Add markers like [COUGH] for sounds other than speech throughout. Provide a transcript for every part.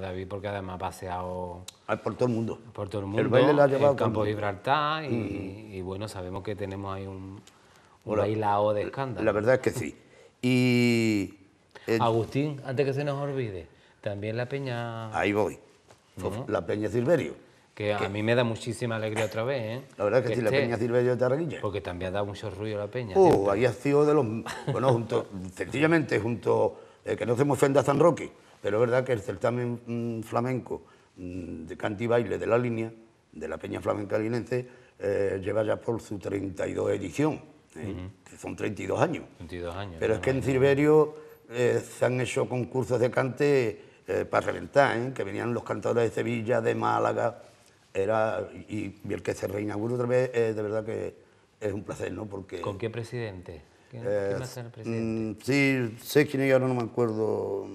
David, porque además ha paseado. Ah, por todo el mundo. Por todo el mundo. El baile lo ha llevado. El campo de Gibraltar, y, y, bueno, sabemos que tenemos ahí un, un bailao de eh, escándalo. La verdad es que sí. Y. Eh, Agustín, antes que se nos olvide, también la Peña. Ahí voy. La Peña Silverio. Que, a mí me da muchísima alegría otra vez, ¿eh? La verdad es que, sí, la Peña Silverio de Tarraguilla. Porque también ha dado mucho ruido la Peña. Oh, ahí ha sido de los. Bueno, sencillamente, junto. que no se me San Roque pero es verdad que el certamen mm, flamenco mm, de cante y baile de la línea, de la Peña Flamenca Linense, eh, lleva ya por su 32 edición, ¿eh? que son 32 años. Pero es que en Silverio eh, se han hecho concursos de cante para reventar, que venían los cantadores de Sevilla, de Málaga, era y, el que se reinauguró otra vez, de verdad que es un placer, ¿no? Porque, ¿Con qué presidente? ¿Quién, el presidente? Mm, sí, sé quién es, ahora no me acuerdo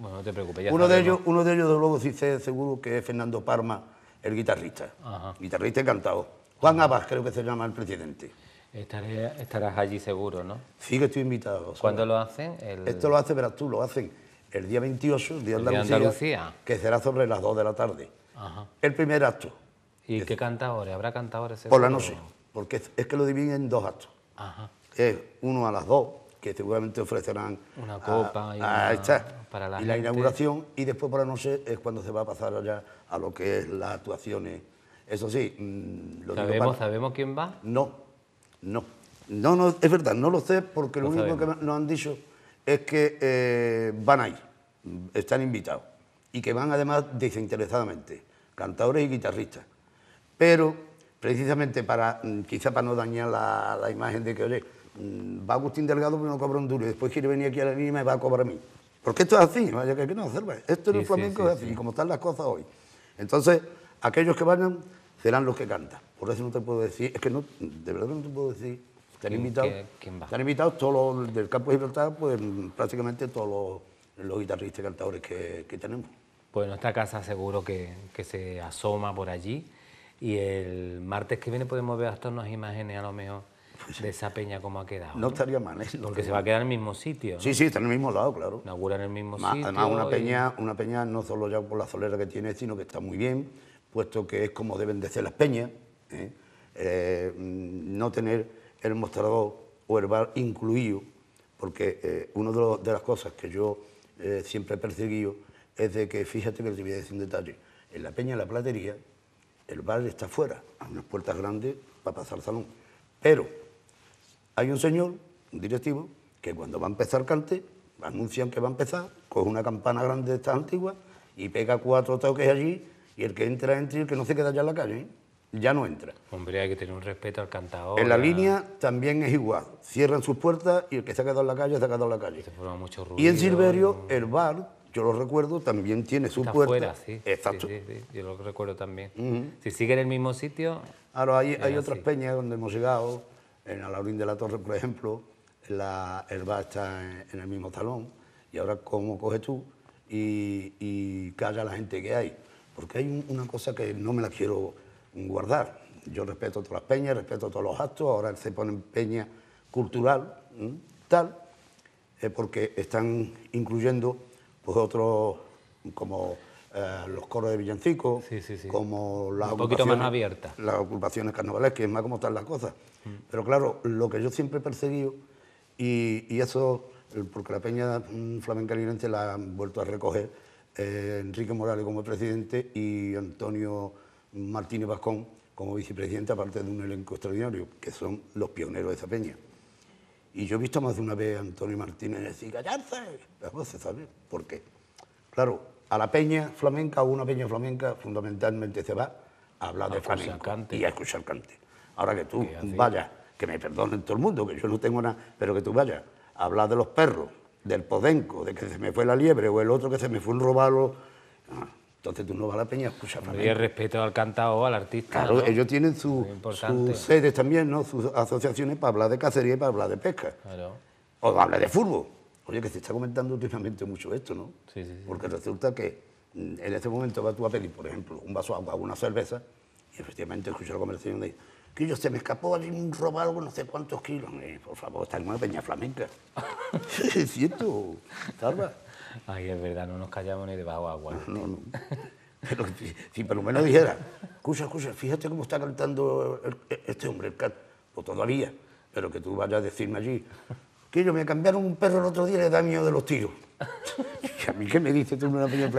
bueno, no te preocupes. Ya uno, de ellos, uno de ellos, de luego, sí sé seguro que es Fernando Parma, el guitarrista. Guitarrista encantado. Juan Abas, creo que se llama el presidente. estarás allí seguro, ¿no? Sí, que estoy invitado. ¿Cuándo lo hacen? Esto lo hace, verás tú, lo hacen el día 28, el día de Andalucía, que será sobre las 2 de la tarde. El primer acto. ¿Y qué cantadores? ¿Habrá cantadores? Por la noche, porque es, que lo dividen en dos actos. Es uno a las 2 que seguramente ofrecerán una copa y, para la, inauguración y después para no sé es cuando se va a pasar allá a lo que es las actuaciones. Eso sí, mm, lo ¿Sabemos, ¿Sabemos quién va? No, no, no, no, es verdad, no lo sé porque lo, único que nos han dicho es que eh, van ahí, están invitados y que van además desinteresadamente, cantadores y guitarristas. Pero precisamente para, mm, quizá para no dañar la, la imagen de que, oye, Mm, va Agustín Delgado pero no cobra un duro y después quiere venir aquí a la niña y me va a cobrar a mí. Porque esto es así, vaya que no Esto en el flamenco es así, como están las cosas hoy. Entonces, aquellos que vayan serán los que cantan. Por eso no te puedo decir, es que no, de verdad no te puedo decir. están invitados invitado, todos los del campo de libertad pues prácticamente todos los, guitarristas y cantadores que, tenemos. Pues nuestra casa seguro que, que se asoma por allí y el martes que viene podemos ver hasta unas imágenes a lo mejor de esa peña como ha quedado. No estaría mal, ¿eh? Porque se va a quedar en el mismo sitio. Sí, sí, está en el mismo lado, claro. Inaugura en el mismo sitio. Además, una peña, una peña no solo ya por la solera que tiene, sino que está muy bien, puesto que es como deben de ser las peñas. ¿eh? Eh, no tener el mostrador o el bar incluido, porque eh, una de, las cosas que yo siempre he perseguido es de que, fíjate que te voy a decir un detalle, en la peña, de la platería, el bar está fuera a unas puertas grandes para pasar al salón. Pero hay un señor, un directivo, que cuando va a empezar Cante, anuncian que va a empezar, coge una campana grande de estas antiguas y pega cuatro toques allí y el que entra, entra y el que no se queda ya en la calle. ¿eh? Ya no entra. Hombre, hay que tener un respeto al cantador. En la línea también es igual. Cierran sus puertas y el que se ha quedado en la calle se ha quedado en la calle. y en Silverio, el bar, yo lo recuerdo, también tiene su está puerta. Fuera, sí, Exacto. yo lo recuerdo también. Si sigue en el mismo sitio. Ahora, hay, hay otras peñas donde hemos llegado en Alaurín de la Torre, por ejemplo, la herba está en, el mismo talón. Y ahora, ¿cómo coges tú y, y calla a la gente que hay? Porque hay una cosa que no me la quiero guardar. Yo respeto todas las peñas, respeto todos los actos, ahora se ponen peña cultural, tal, eh, porque están incluyendo pues, otros como eh, los coros de Villancico... como las Un poquito más abierta. Las ocupaciones carnavales, que es más como están las cosas. Mm. Pero claro, lo que yo siempre he perseguido, y, eso, porque la peña mm, flamenca lirense la han vuelto a recoger eh, Enrique Morales como presidente y Antonio Martínez Vascón como vicepresidente, aparte de un elenco extraordinario, que son los pioneros de esa peña. Y yo he visto más de una vez a Antonio Martínez decir, callarse, vamos a saber ¿Por qué? Claro, a la peña flamenca, o una peña flamenca, fundamentalmente se va a hablar de flamenco y a escuchar cante. Ahora que tú vayas, que me perdonen todo el mundo, que yo no tengo nada, pero que tú vayas a hablar de los perros, del podenco, de que se me fue la liebre o el otro que se me fue un robalo. Ah, entonces tú no vas a la peña a escuchar flamenco. Y el respeto al cantado al artista. Claro, ellos tienen sus sedes también, ¿no? sus asociaciones para hablar de cacería y para hablar de pesca. Claro. O hablar de fútbol oye, que se está comentando últimamente mucho esto, ¿no? Sí, sí, Porque resulta que mm, en este momento vas tú a pedir, por ejemplo, un vaso de agua, una cerveza, y efectivamente escucha la conversación de... que yo se me escapó alguien robar algo no sé cuántos kilos. por favor, está en una peña flamenca. [LAUGHS] [LAUGHS] es cierto, Salva. Ay, es verdad, no nos callamos ni debajo agua. No, no. Pero si, por lo menos dijera, escucha, escucha, fíjate cómo está cantando e, este hombre, el cat. Pues todavía, pero que tú vayas a decirme allí, que ellos me cambiaron un perro el otro día y le da miedo de los tiros. [LAUGHS] ¿Y a mí qué me dices tú en una peña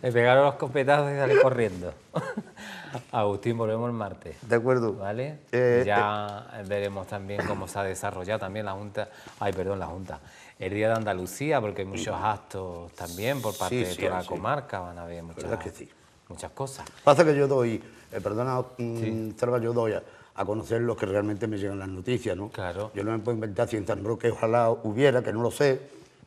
pegaron los copetazos y sale corriendo. [LAUGHS] Agustín, volvemos el martes. De acuerdo. ¿Vale? Eh, ya eh. veremos también cómo se ha desarrollado también la Junta. Ay, perdón, la Junta. El Día de Andalucía, porque hay muchos actos también por parte de toda la comarca. Van a haber muchas, que muchas cosas. Pasa que yo doy, eh, perdona, mm, yo doy a conocer los que realmente me llegan las noticias, ¿no? Claro. Yo no me puedo inventar San Roque, ojalá hubiera, que no lo sé,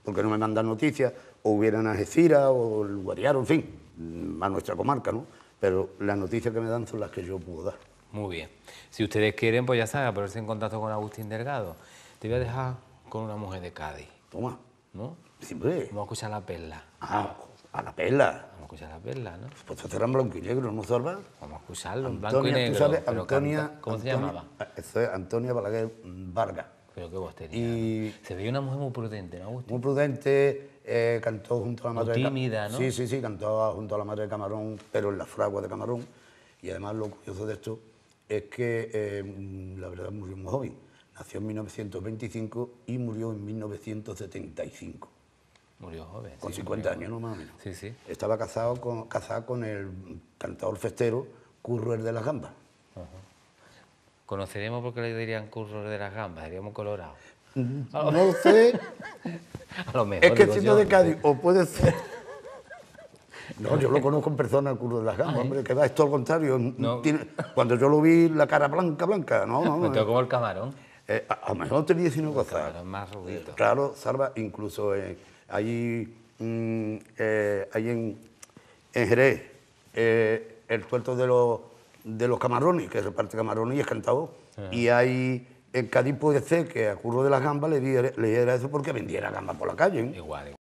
porque no me mandan noticias, o hubiera en Algeciras, o el Guariaro, en fin, mm, a nuestra comarca, ¿no? Pero las noticias que me dan son las que yo puedo dar. Muy bien. Si ustedes quieren, pues ya saben, ponerse en contacto con Agustín Delgado. Te voy a dejar con una mujer de Cádiz. Toma. ¿No? Siempre. Vamos a escuchar la perla. Ah, a la perla. Vamos a escuchar a la perla, ¿no? Pues te en blanco y negro, ¿no, Zorba? Vamos a escucharlo blanco y negro. ¿tú sabes? ¿Cómo se llamaba? Ah, Eso es Antonia Balaguer Vargas. Pero qué voz Se veía una mujer muy prudente, ¿no, Muy prudente, eh, cantó junto a la madre... tímida, de ¿no? Sí, sí, sí, cantó junto a la madre de Camarón, pero en la fragua de Camarón. Y además lo curioso de esto es que, eh, la verdad, murió muy joven. Nació en 1925 y murió en 1975. Murió joven. Con 50 años, nomás no más o menos. Sí, sí. Estaba casado con, casado con el cantador festero Curro el de las Gambas. Conoceremos por qué le dirían Curro el de las Gambas, diríamos colorado. Mm, no sé. [LAUGHS] A lo mejor. Es que siendo de Cádiz, o puede ser. No, yo lo conozco en persona, el curro de las ah, gambas, ¿eh? hombre, que va, esto al contrario. cuando yo lo vi, la cara blanca, blanca, no, no. Me tocó el camarón. Eh, a, lo mejor tenía 19 cosas. más rubito. Eh, claro, salva incluso en, hay mm, eh, en, en Jerez, eh, el tuerto de los, de los camarones, que reparte camarones y es cantado. Y hay en Cádiz puede ser que a Curro de las Gambas le diera, eso porque vendiera gambas por la calle. ¿eh? igual.